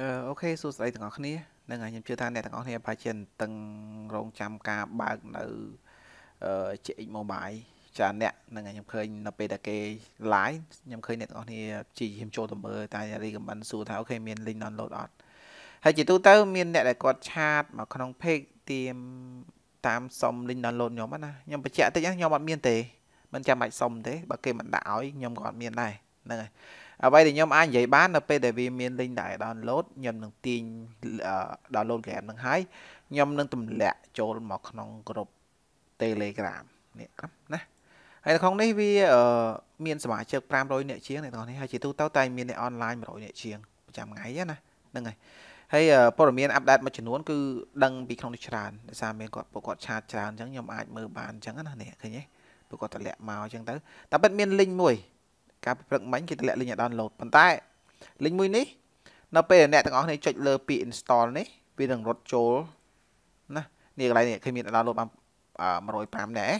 អឺអូខេសួស្តីទាំងអស់គ្នានឹងហើយខ្ញុំជឿថាអ្នកទាំងអស់គ្នាប្រហែលជាតឹងរងចាំការបើកនៅអឺ CX Mobile ច្រើនអ្នកនឹងហើយខ្ញុំឃើញនៅពេលដែលគេ live ខ្ញុំឃើញអ្នកទាំងអស់គ្នាព្យាយាមចូលទៅមើលតែ recommend សួរថាអូខេមាន link download អត់ហើយជាទូទៅ មានអ្នកដែលគាត់ឆាតមកក្នុង page ទៀមតាមសុំ link download ខ្ញុំណាខ្ញុំបញ្ជាក់តិចខ្ញុំអត់មានទេមិនចាំបាច់សុំទេបើគេមិនដាក់ឲ្យខ្ញុំក៏អត់មានដែរហ្នឹងហើយអ្វីដែលខ្ញុំអាចនិយាយបាននៅពេលដែលវាមាន link ដែល download ខ្ញុំនឹងទាញ download game នឹងហើយខ្ញុំនឹងទម្លាក់ចូលមកក្នុងក្រុម Telegram នេះครับណាហើយនៅក្នុងនេះវាមានសមាជិក500នាក់ជាងអ្នកនរនេះហើយជាទូទៅតែមានអ្នកអនឡាញ100នាក់ជាងប្រចាំថ្ងៃណាហ្នឹងហើយហើយព័ត៌មានអាប់ដេតមួយចំនួនគឺដឹងពីក្នុងនេះច្រើនដោយសារមានគាត់ពួកគាត់ឆាតច្រើនអញ្ចឹងខ្ញុំអាចមើលបានអញ្ចឹងណានេះឃើញទេពួកគាត់តម្លាក់មកអញ្ចឹងទៅតែពិតមានលីងមួយកាលពីព្រឹកមិញគេតម្លាក់លីងឲ្យ download ប៉ុន្តែលីងមួយនេះនៅពេលអ្នកទាំងអស់គ្នាចុចលើពាក្យ install នេះវានឹងរត់ចូលណានេះកន្លែងនេះគេមាន download បាន105ដែរ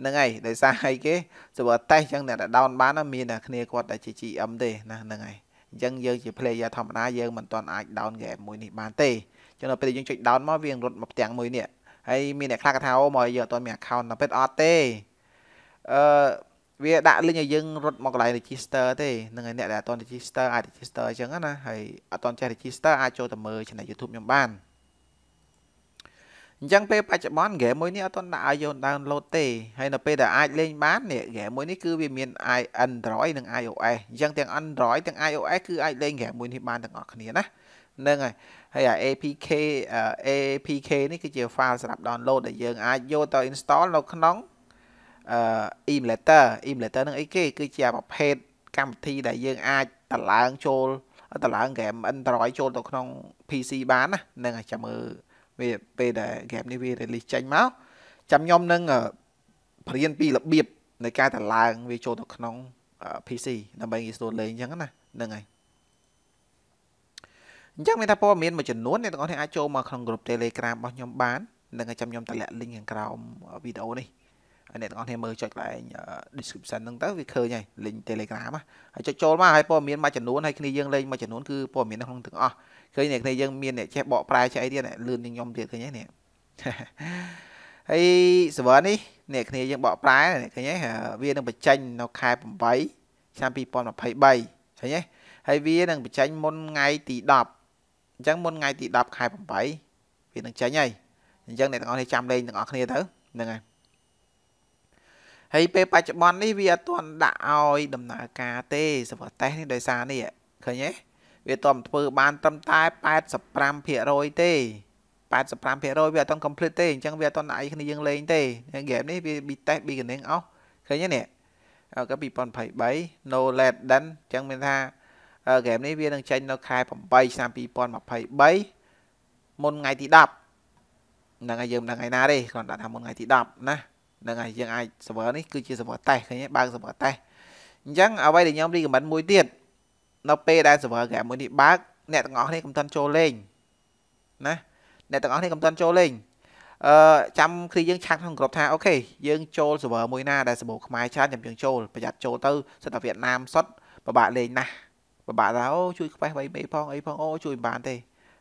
ហ្នឹងហើយដោយសារអីគេសម្រាប់តេសអញ្ចឹងអ្នកដែល down បានមានតែគ្នាគាត់តែជា GM ទេណាហ្នឹងហើយអញ្ចឹងយើងជា player ធម្មតាយើងមិនទាន់អាច down game មួយនេះបានទេអញ្ចឹងដល់ពេលយើងចុច down មកវារត់មកផ្ទាំងមួយនេះហើយមានអ្នកខ្លះក៏ថាអូមកយើងអត់ទាន់មាន account ដល់ពេលអត់ទេអឺវាដាក់លីងឲ្យយើងរត់មកកន្លែង register ទេនឹងឲ្យអ្នកដែលអត់ទាន់ register អាច register អញ្ចឹងណាហើយអត់ទាន់ចេះ register អាចចូលទៅមើល channel YouTube ខ្ញុំបានអញ្ចឹងពេលបច្ចុប្បន្នហ្គេមមួយនេះអត់ទាន់ដាក់ឲ្យយើង download ទេហើយនៅពេលដែលអាចលេងបាននេះហ្គេមមួយនេះគឺវាមាន Android និង iOS អញ្ចឹងទាំង Android ទាំង iOS គឺអាចលេងហ្គេមមួយនេះបានទាំងអស់គ្នាណាហ្នឹងហើយហើយអា APK APK នេះគឺជា file សម្រាប់ download ដែលយើងអាចយកទៅ install នៅក្នុងអឺ emulator emulator នឹងអីគេគឺជាប្រភេទកម្មវិធីដែលយើងអាចតម្លើង ចូលតម្លើងហ្គេម Android ចូលទៅក្នុង PC បានណានឹងចាំមើលវាពេលដែលហ្គេមនេះវា release ចេញមកចាំខ្ញុំនឹងព្រៀនពីរបៀបនៃការតម្លើងវាចូលទៅក្នុង PC ដើម្បីងាយស្រួលលេងអញ្ចឹងណាហ្នឹងហើយអញ្ចឹងមានថាព័ត៌មានមួយចំនួនអ្នកទាំងអស់គ្នាអាចចូលមកក្នុងក្រុម Telegram របស់ខ្ញុំបាននឹងចាំខ្ញុំតម្លាក់ link ខាងក្រោមវីដេអូនេះហើយអ្នកទាំងអស់គ្នាមើលចុចកន្លែង description ហ្នឹងទៅវាឃើញហើយ link Telegram ហ៎ហើយចុចចូលមកហើយព័ត៌មានមួយចំនួនហើយគ្នាយើងលេងមួយចំនួនគឺព័ត៌មាននៅក្នុងទាំងអស់ឃើញអ្នកគ្នាយើងមានអ្នកចេះបកប្រែចេះអីទៀតលឿនជាងខ្ញុំទៀតឃើញហ្នឹងហើយ server នេះអ្នកគ្នាយើងបកប្រែអ្នកឃើញហ៎វានឹងបញ្ចេញនៅខែ8ឆ្នាំ2023ឃើញទេហើយវានឹងបញ្ចេញមុនថ្ងៃទី10អញ្ចឹងមុនថ្ងៃទី10ខែ8វានឹងចេញហើយអញ្ចឹងអ្នកទាំងអស់គ្នាចាំលេងទាំងអស់គ្នាទៅហ្នឹងហើយហើយពេលបច្ចុប្បន្ននេះវាអត់ទាន់ដាក់ឲ្យដំណើរការទេសម្រាប់តេស្តនេះដោយសារនេះឃើញទេវាតំធ្វើបានត្រឹមតែ85%ទេ85%វាអត់ទាន់ complete ទេអញ្ចឹងវាអត់ទាន់ដាក់ឲ្យគ្នាយើងលេងទេ game នេះវា be test beginning អស់ឃើញទេនេះក៏2023 no let done អញ្ចឹងមានថា game នេះវានឹងចេញ នៅខែ8ឆ្នាំ2023មុនថ្ងៃទី10ហ្នឹងហើយយើងមិនដឹងថ្ងៃណាទេគ្រាន់តែថាមុនថ្ងៃទី10ណាហ្នឹងហើយយើងអាច server នេះគឺជា server test ឃើញទេបើក server test អញ្ចឹងអ្វីដែលខ្ញុំ recommend មួយទៀតនៅពេលដែល server game មួយនេះបើកអ្នកទាំងអស់គ្នាកុំទាន់ចូលលេងណាអ្នកទាំងអស់គ្នាកុំទាន់ចូលលេងអឺចាំគ្រីយើងឆាក់ក្នុងក្រុមថាអូខេយើង ចូល server មួយណាដែលសម្បូរខ្មែរច្រើនចាំយើងចូលប្រយ័ត្នចូលទៅសិតតែវៀតណាមសុតពិបាកលេងណាស់ពិបាកថាអូជួយខ្វេះបីបីផងអីផងអូជួយបានទេ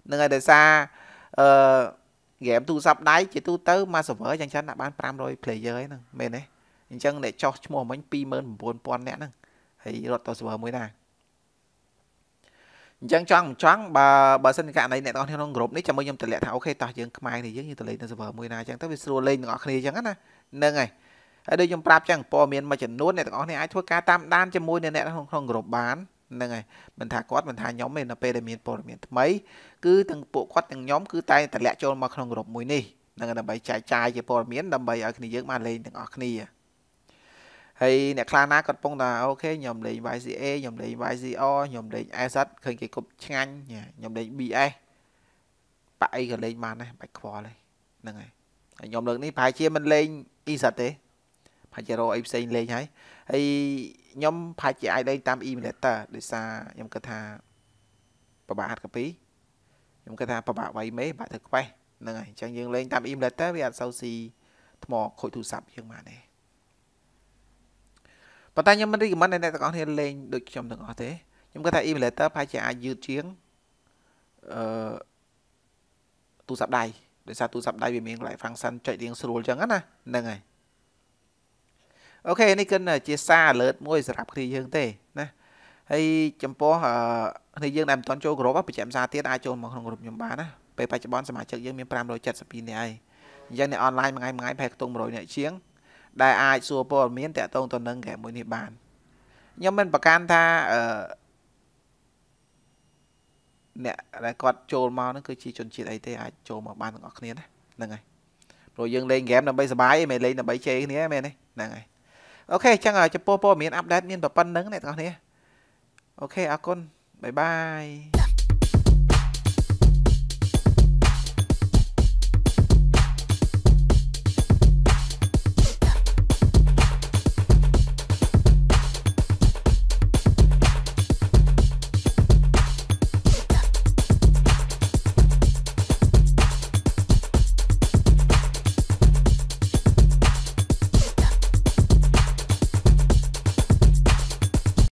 នឹងឲ្យដោយសារអឺហ្គេមទូរស័ព្ទដៃជាទូទៅមក server យ៉ាងច្រើនដាក់បាន500 player ហ្នឹងមែនទេអញ្ចឹងអ្នកចោះឈ្មោះមិញ29000នាក់ហ្នឹងហើយរត់ទៅ server មួយណាអញ្ចឹងចង់មិនចង់បើបើសិនជាករណីអ្នកទាំងអស់ក្នុងក្រុមនេះចាំមើលខ្ញុំតម្លាក់ថាអូខេតោះយើងខ្មែរនេះយើងទៅលេងនៅ server មួយណាអញ្ចឹងទៅវាស្រួលលេងទាំងអស់គ្នាអញ្ចឹងណាហ្នឹងហើយហើយដូចខ្ញុំប្រាប់ចឹងព័ត៌មានមួយចំនួនអ្នកទាំងអស់គ្នាអាចធ្វើការតាមដានជាមួយអ្នកក្នុងក្នុងក្រុមបានហ្នឹងហើយមិនថាគាត់មិនថាខ្ញុំទេនៅពេលដែលមានព័ត៌មានថ្មីគឺទាំងពួកគាត់ទាំងខ្ញុំគឺតែងតែលាក់ចូលមកក្នុងក្រុមមួយនេះហ្នឹងដើម្បីចែកចាយជាព័ត៌មានដើម្បីឲ្យគ្នាយើងបានលេងទាំងអស់គ្នាហើយអ្នកខ្លះណាគាត់ពងថាអូខេខ្ញុំលេង YCA ខ្ញុំលេង YCR ខ្ញុំលេង Asset ឃើញគេគប់ឆ្ងាញ់ខ្ញុំលេង BS បាក់អីក៏លេងបានដែរបាច់ខ្វល់ហ្នឹងហើយខ្ញុំលើកនេះប្រហែលជាមិនលេង Asset ទេផាច់ជារអីផ្សេងលេងហើយហើយខ្ញុំផាច់ជាអាចលេងតាម emulator ដោយសារខ្ញុំគិតថាប្របាហាត់កាពីខ្ញុំគិតថាប្របាវៃមេបាក់ធ្វើខ្វេះហ្នឹងហើយអញ្ចឹងយើងលេងតាម emulator វាអត់សូវស៊ីថ្មខូចទូរស័ព្ទយើងបានទេប៉ុន្តែខ្ញុំមិន recommend ឲ្យអ្នកទាំងអស់គ្នាលេងដូចខ្ញុំទាំងអស់ទេខ្ញុំគិតថា emulator ប្រហែលជាអាចយឺតជាងអឺទូរស័ព្ទដៃដោយសារទូរស័ព្ទដៃវាមានកន្លែង function ចុចរៀងស្រួលអញ្ចឹងណាហ្នឹងហើយអូខេនេះគឺជាសារ alert មួយសម្រាប់គ្នាយើងទេណាហើយចំពោះគ្នាយើងដែលមិនទាន់ចូលក្រុមបច្ចេកសារទៀតអាចចូលមកក្នុងក្រុមខ្ញុំបានណាពេលបច្ចុប្បន្នសមាជិកយើងមាន572នាក់ហើយអញ្ចឹងអ្នកអនឡាញមួយថ្ងៃមួយថ្ងៃប្រហែលខ្ទង់100នាក់ជាងដែលអាចសួរព័ត៌មានតាក់ទងទៅនឹងហ្គេមមួយនេះបានខ្ញុំមិនប្រកាន់ថាអឺអ្នកដែលគាត់ចូលមកហ្នឹងគឺជាជនជាតិអីទេអាចចូលមកបានទាំងអស់គ្នាណាហ្នឹងហើយព្រោះយើងលេងហ្គេមដើម្បីសុបាយឯងមិនលេងដើម្បីជេរគ្នាមែនទេហ្នឹងហើយអូខេអញ្ចឹងចំពោះព័ត៌មានអាប់ដេតមានប៉ុណ្្នឹងអ្នកទាំងអស់គ្នាអូខេអរគុណបាយបាយ